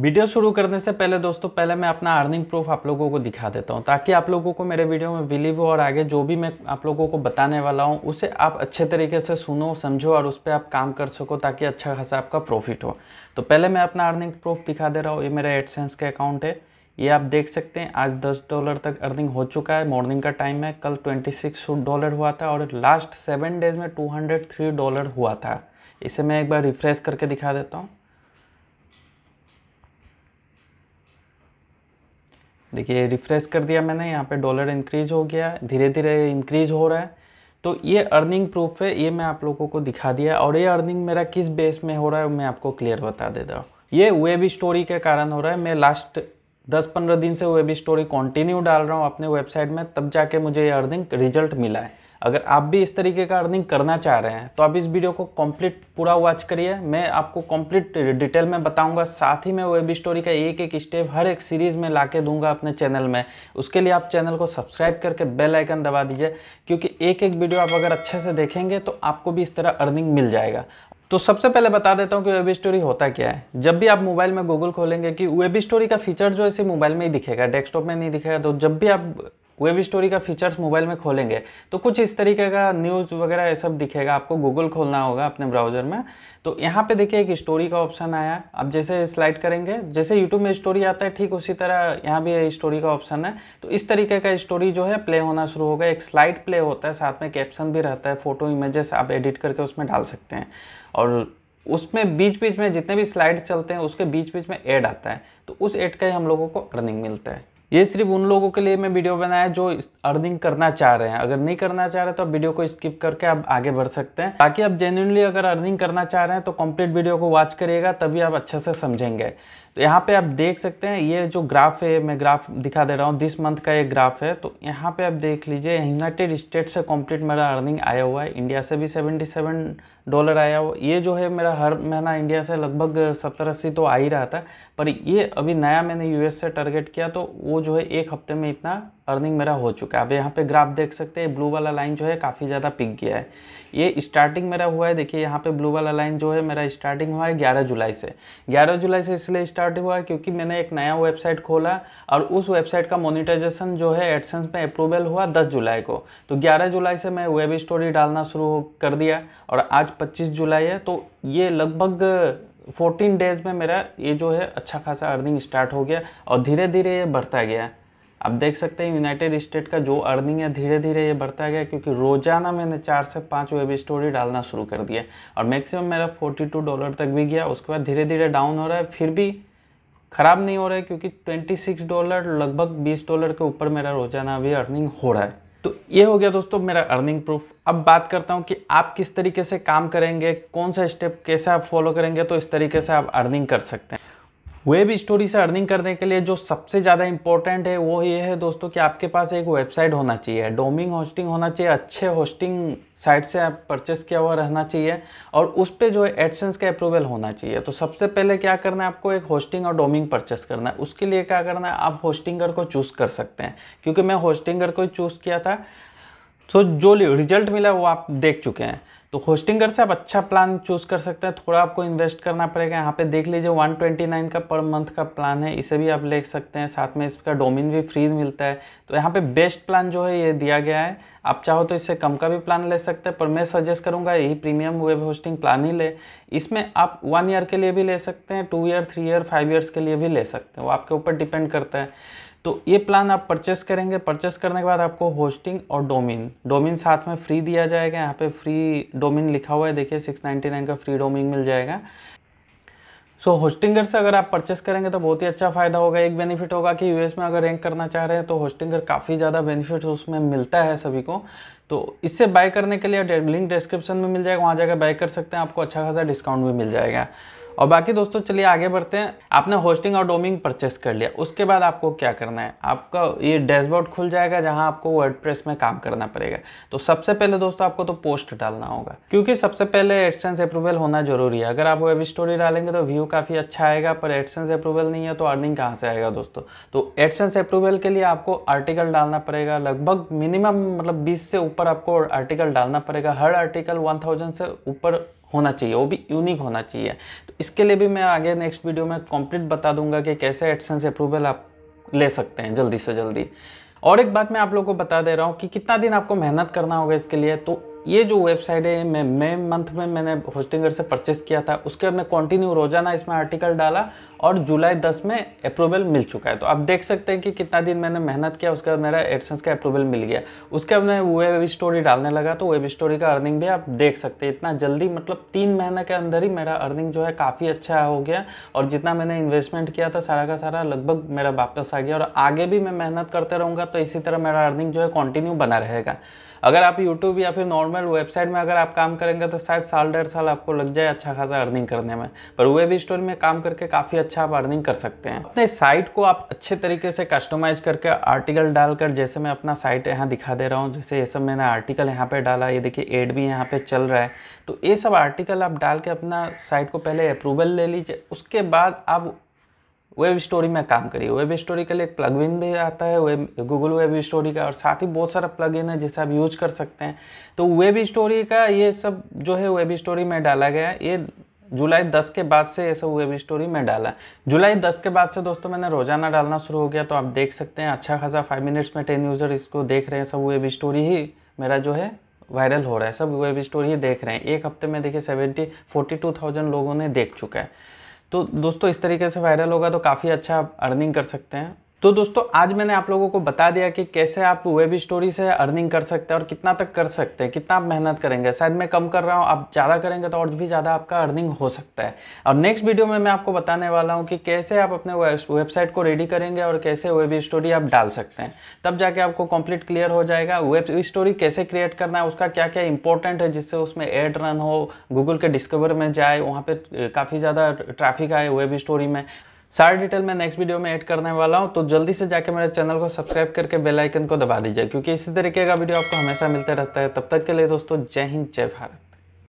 video शुरू करने से पहले दोस्तों पहले मैं अपना अर्निंग प्रूफ आप लोगों को दिखा देता हूँ ताकि आप लोगों को मेरे वीडियो में बिलीव हो और आगे जो भी मैं आप लोगों को बताने वाला हूँ उसे आप अच्छे तरीके से सुनो समझो और उस पर आप काम कर सको ताकि अच्छा खासा आपका प्रॉफिट हो तो पहले मैं अपना अर्निंग प्रूफ दिखा दे रहा हूँ ये मेरा एडसेंस का अकाउंट है ये आप देख सकते हैं आज दस डॉलर तक अर्निंग हो चुका है मॉर्निंग का टाइम है कल ट्वेंटी सिक्स डॉलर हुआ था और लास्ट सेवन डेज में टू हंड्रेड थ्री डॉलर हुआ था इसे मैं एक बार रिफ्रेश करके दिखा देता हूँ देखिए रिफ्रेश कर दिया मैंने यहाँ पे डॉलर इंक्रीज हो गया धीरे धीरे इंक्रीज हो रहा है तो ये अर्निंग प्रूफ है ये मैं आप लोगों को दिखा दिया और ये अर्निंग मेरा किस बेस में हो रहा है मैं आपको क्लियर बता दे रहा हूँ ये वेब स्टोरी के कारण हो रहा है मैं लास्ट दस पंद्रह दिन से वेब स्टोरी कंटिन्यू डाल रहा हूँ अपने वेबसाइट में तब जाके मुझे ये अर्निंग रिजल्ट मिला है अगर आप भी इस तरीके का अर्निंग करना चाह रहे हैं तो आप इस वीडियो को कंप्लीट पूरा वॉच करिए मैं आपको कंप्लीट डिटेल में बताऊंगा साथ ही मैं वेब स्टोरी का एक एक स्टेप हर एक सीरीज़ में ला के दूंगा अपने चैनल में उसके लिए आप चैनल को सब्सक्राइब करके बेल आइकन दबा दीजिए क्योंकि एक एक वीडियो आप अगर अच्छे से देखेंगे तो आपको भी इस तरह अर्निंग मिल जाएगा तो सबसे पहले बता देता हूँ कि वेब स्टोरी होता क्या है जब भी आप मोबाइल में गूगल खोलेंगे कि वेब स्टोरी का फीचर जो है मोबाइल में ही दिखेगा डेस्कटॉप में नहीं दिखेगा तो जब भी आप वेब स्टोरी का फीचर्स मोबाइल में खोलेंगे तो कुछ इस तरीके का न्यूज़ वगैरह ये सब दिखेगा आपको गूगल खोलना होगा अपने ब्राउज़र में तो यहाँ पे देखिए एक स्टोरी का ऑप्शन आया अब जैसे स्लाइड करेंगे जैसे यूट्यूब में स्टोरी आता है ठीक उसी तरह यहाँ भी स्टोरी का ऑप्शन है तो इस तरीके का स्टोरी जो है प्ले होना शुरू होगा एक स्लाइड प्ले होता है साथ में कैप्शन भी रहता है फ़ोटो इमेजेस आप एडिट करके उसमें डाल सकते हैं और उसमें बीच बीच में जितने भी स्लाइड चलते हैं उसके बीच बीच में ऐड आता है तो उस ऐड का ही हम लोगों को अर्निंग मिलता है ये सिर्फ उन लोगों के लिए मैं वीडियो बनाया जो अर्निंग करना चाह रहे हैं अगर नहीं करना चाह रहे तो आप वीडियो को स्किप करके आप आगे बढ़ सकते हैं बाकी आप जेन्यूनली अगर अर्निंग करना चाह रहे हैं तो कंप्लीट वीडियो को वॉच करिएगा तभी आप अच्छे से समझेंगे तो यहाँ पे आप देख सकते हैं ये जो ग्राफ है मैं ग्राफ दिखा दे रहा हूँ दिस मंथ का एक ग्राफ है तो यहाँ पे आप देख लीजिए यूनाइटेड स्टेट से कंप्लीट मेरा अर्निंग आया हुआ है इंडिया से भी 77 डॉलर आया हुआ ये जो है मेरा हर महीना इंडिया से लगभग सत्तर अस्सी तो आ ही रहा था पर ये अभी नया मैंने यूएस से टारगेट किया तो वो जो है एक हफ्ते में इतना अर्निंग मेरा हो चुका है अब यहाँ पे ग्राफ देख सकते हैं ब्लू वाला लाइन जो है काफ़ी ज़्यादा पिक गया है ये स्टार्टिंग मेरा हुआ है देखिए यहाँ पे ब्लू वाला लाइन जो है मेरा स्टार्टिंग हुआ है 11 जुलाई से 11 जुलाई से इसलिए स्टार्ट हुआ है क्योंकि मैंने एक नया वेबसाइट खोला और उस वेबसाइट का मोनिटाइजेशन जो है एडसेंस में अप्रूवल हुआ दस जुलाई को तो ग्यारह जुलाई से मैं वेब स्टोरी डालना शुरू कर दिया और आज पच्चीस जुलाई है तो ये लगभग 14 डेज़ में मेरा ये जो है अच्छा खासा अर्निंग स्टार्ट हो गया और धीरे धीरे ये बढ़ता गया अब देख सकते हैं यूनाइटेड स्टेट का जो अर्निंग है धीरे धीरे ये बढ़ता गया क्योंकि रोज़ाना मैंने चार से पाँच वेब स्टोरी डालना शुरू कर दिया और मैक्सिमम मेरा 42 डॉलर तक भी गया उसके बाद धीरे धीरे डाउन हो रहा है फिर भी ख़राब नहीं हो रहा है क्योंकि 26 डॉलर लगभग 20 डॉलर के ऊपर मेरा रोज़ाना अभी अर्निंग हो रहा है तो ये हो गया दोस्तों मेरा अर्निंग प्रूफ अब बात करता हूँ कि आप किस तरीके से काम करेंगे कौन सा स्टेप कैसे आप फॉलो करेंगे तो इस तरीके से आप अर्निंग कर सकते हैं वेब स्टोरी से अर्निंग करने के लिए जो सबसे ज़्यादा इंपॉर्टेंट है वो ये है दोस्तों कि आपके पास एक वेबसाइट होना चाहिए डोमिंग होस्टिंग होना चाहिए अच्छे होस्टिंग साइट से आप परचेस किया हुआ रहना चाहिए और उस पर जो है एडसेंस का अप्रूवल होना चाहिए तो सबसे पहले क्या करना है आपको एक होस्टिंग और डोमिंग परचेस करना है उसके लिए क्या करना है आप होस्टिंगर को चूज़ कर सकते हैं क्योंकि मैं होस्टिंगर को चूज़ किया था सो जो रिजल्ट मिला वो आप देख चुके हैं तो होस्टिंगर से आप अच्छा प्लान चूज़ कर सकते हैं थोड़ा आपको इन्वेस्ट करना पड़ेगा यहाँ पे देख लीजिए 129 का पर मंथ का प्लान है इसे भी आप ले सकते हैं साथ में इसका डोमिन भी फ्री मिलता है तो यहाँ पे बेस्ट प्लान जो है ये दिया गया है आप चाहो तो इससे कम का भी प्लान ले सकते हैं पर मैं सजेस्ट करूँगा यही प्रीमियम वेब होस्टिंग प्लान ही ले इसमें आप वन ईयर के लिए भी ले सकते हैं two year three year five years के लिए भी ले सकते हैं वो आपके ऊपर डिपेंड करता है तो ये प्लान आप परचेस करेंगे परचेस करने के बाद आपको होस्टिंग और डोमिन डोमिन साथ में फ्री दिया जाएगा यहाँ पे फ्री डोमिन लिखा हुआ है देखिए 699 का फ्री डोमिन मिल जाएगा सो होस्टिंगर से अगर आप परचेस करेंगे तो बहुत ही अच्छा फ़ायदा होगा एक बेनिफिट होगा कि यूएस में अगर रैंक करना चाह रहे हैं तो होस्टिंगर काफ़ी ज़्यादा बेनिफिट उसमें मिलता है सभी को तो इससे बाय करने के लिए लिंक डिस्क्रिप्शन में मिल जाएगा वहाँ जाकर बाय कर सकते हैं आपको अच्छा खासा डिस्काउंट भी मिल जाएगा और बाकी दोस्तों चलिए आगे बढ़ते हैं आपने होस्टिंग और डोमिंग परचेस कर लिया उसके बाद आपको क्या करना है आपका ये डैशबोर्ड खुल जाएगा जहां आपको वर्डप्रेस में काम करना पड़ेगा तो सबसे पहले दोस्तों आपको तो पोस्ट डालना होगा क्योंकि सबसे पहले एडसेंस अप्रूवल होना जरूरी है अगर आप वेब स्टोरी डालेंगे तो व्यू काफ़ी अच्छा आएगा पर एडसेंस अप्रूवल नहीं है तो अर्निंग कहाँ से आएगा दोस्तों तो एडसेंस अप्रूवल के लिए आपको आर्टिकल डालना पड़ेगा लगभग मिनिमम मतलब बीस से ऊपर आपको आर्टिकल डालना पड़ेगा हर आर्टिकल वन थाउजेंड से ऊपर होना चाहिए वो भी यूनिक होना चाहिए तो इसके लिए भी मैं आगे नेक्स्ट वीडियो में कंप्लीट बता दूंगा कि कैसे एडसेंस अप्रूवल आप ले सकते हैं जल्दी से जल्दी और एक बात मैं आप लोगों को बता दे रहा हूँ कि कितना दिन आपको मेहनत करना होगा इसके लिए तो ये जो वेबसाइट है मैं मई मंथ में मैंने होस्टिंगर से परचेस किया था उसके बाद मैं कंटिन्यू रोजाना इसमें आर्टिकल डाला और जुलाई 10 में अप्रूवल मिल चुका है तो आप देख सकते हैं कि कितना दिन मैंने मेहनत किया उसके बाद मेरा एडसेंस का अप्रूवल मिल गया उसके बाद मैं वेब स्टोरी डालने लगा तो वेब स्टोरी का अर्निंग भी आप देख सकते हैं इतना जल्दी मतलब तीन महीने के अंदर ही मेरा अर्निंग जो है काफ़ी अच्छा हो गया और जितना मैंने इन्वेस्टमेंट किया था सारा का सारा लगभग मेरा वापस आ गया और आगे भी मैं मेहनत करते रहूँगा तो इसी तरह मेरा अर्निंग जो है कॉन्टिन्यू बना रहेगा अगर आप यूट्यूब या फिर नॉर्मल नॉर्मल वेबसाइट में अगर आप काम करेंगे तो शायद साल डेढ़ साल आपको लग जाए अच्छा खासा अर्निंग करने में पर वेब स्टोर में काम करके काफ़ी अच्छा आप अर्निंग कर सकते हैं अपने साइट को आप अच्छे तरीके से कस्टमाइज करके आर्टिकल डालकर जैसे मैं अपना साइट यहाँ दिखा दे रहा हूँ जैसे ये सब मैंने आर्टिकल यहाँ पर डाला ये देखिए एड भी यहाँ पर चल रहा है तो ये सब आर्टिकल आप डाल के अपना साइट को पहले अप्रूवल ले लीजिए उसके बाद आप वेब स्टोरी में काम करिए वेब स्टोरी के लिए एक प्लगइन भी आता है वेब गूगल वेब स्टोरी का और साथ ही बहुत सारा प्लगइन है जिसे आप यूज कर सकते हैं तो वेब स्टोरी का ये सब जो है वेब स्टोरी में डाला गया ये जुलाई 10 के बाद से ये सब वेब स्टोरी में डाला जुलाई 10 के बाद से दोस्तों मैंने रोजाना डालना शुरू हो गया तो आप देख सकते हैं अच्छा खासा फाइव मिनट्स में टेन यूज़र इसको देख रहे हैं सब वेब स्टोरी ही मेरा जो है वायरल हो रहा है सब वेब स्टोरी ही देख रहे हैं एक हफ्ते में देखिए सेवेंटी फोर्टी टू थाउजेंड लोगों ने देख चुका है तो दोस्तों इस तरीके से वायरल होगा तो काफ़ी अच्छा आप अर्निंग कर सकते हैं तो दोस्तों आज मैंने आप लोगों को बता दिया कि कैसे आप वेब स्टोरी से अर्निंग कर सकते हैं और कितना तक कर सकते हैं कितना आप मेहनत करेंगे शायद मैं कम कर रहा हूँ आप ज़्यादा करेंगे तो और भी ज़्यादा आपका अर्निंग हो सकता है और नेक्स्ट वीडियो में मैं आपको बताने वाला हूँ कि कैसे आप अपने वेबसाइट को रेडी करेंगे और कैसे वेब स्टोरी आप डाल सकते हैं तब जाके आपको कंप्लीट क्लियर हो जाएगा वेब स्टोरी कैसे क्रिएट करना है उसका क्या क्या इंपॉर्टेंट है जिससे उसमें एड रन हो गूगल के डिस्कवर में जाए वहाँ पर काफ़ी ज़्यादा ट्रैफिक आए वेब स्टोरी में सारे डिटेल मैं नेक्स्ट वीडियो में ऐड करने वाला हूँ तो जल्दी से जाके मेरे चैनल को सब्सक्राइब करके बेल आइकन को दबा दीजिए क्योंकि इसी तरीके का वीडियो आपको हमेशा मिलता रहता है तब तक के लिए दोस्तों जय हिंद जय भारत